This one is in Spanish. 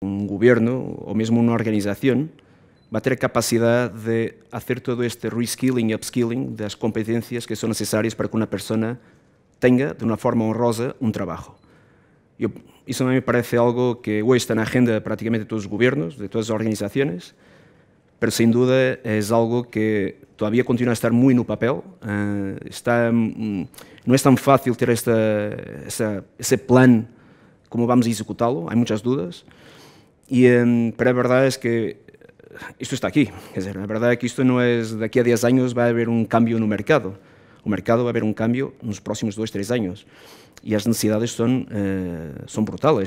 un gobierno o mismo una organización va a tener capacidad de hacer todo este reskilling y upskilling de las competencias que son necesarias para que una persona tenga de una forma honrosa un trabajo. Yo, eso a me parece algo que hoy está en la agenda de prácticamente todos los gobiernos, de todas las organizaciones, pero sin duda es algo que todavía continúa a estar muy en el papel. Eh, está, mm, no es tan fácil tener ese plan como vamos a ejecutarlo, hay muchas dudas. Y, pero la verdad es que eh, esto está aquí. Es decir, la verdad es que esto no es de aquí a 10 años va a haber un cambio en el mercado. el mercado va a haber un cambio en los próximos 2 3 años y las necesidades son eh,